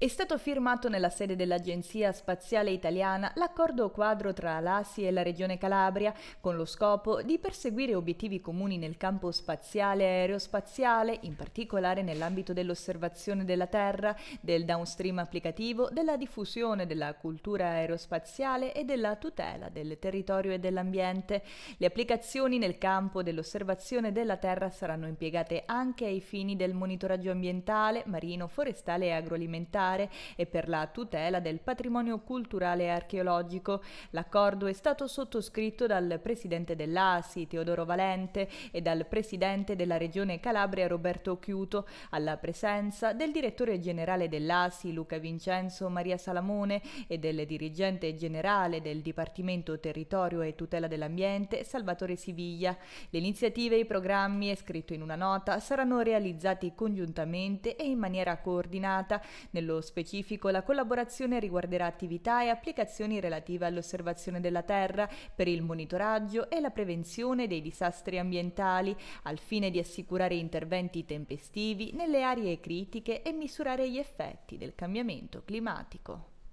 È stato firmato nella sede dell'Agenzia Spaziale Italiana l'accordo quadro tra l'ASI e la Regione Calabria con lo scopo di perseguire obiettivi comuni nel campo spaziale e aerospaziale, in particolare nell'ambito dell'osservazione della Terra, del downstream applicativo, della diffusione della cultura aerospaziale e della tutela del territorio e dell'ambiente. Le applicazioni nel campo dell'osservazione della Terra saranno impiegate anche ai fini del monitoraggio ambientale, marino, forestale e agroalimentare alimentare e per la tutela del patrimonio culturale e archeologico. L'accordo è stato sottoscritto dal presidente dell'ASI, Teodoro Valente, e dal presidente della regione Calabria, Roberto Chiuto, alla presenza del direttore generale dell'ASI, Luca Vincenzo Maria Salamone, e del dirigente generale del Dipartimento Territorio e Tutela dell'Ambiente, Salvatore Siviglia. Le iniziative e i programmi, è scritto in una nota, saranno realizzati congiuntamente e in maniera coordinata nello specifico, la collaborazione riguarderà attività e applicazioni relative all'osservazione della Terra per il monitoraggio e la prevenzione dei disastri ambientali, al fine di assicurare interventi tempestivi nelle aree critiche e misurare gli effetti del cambiamento climatico.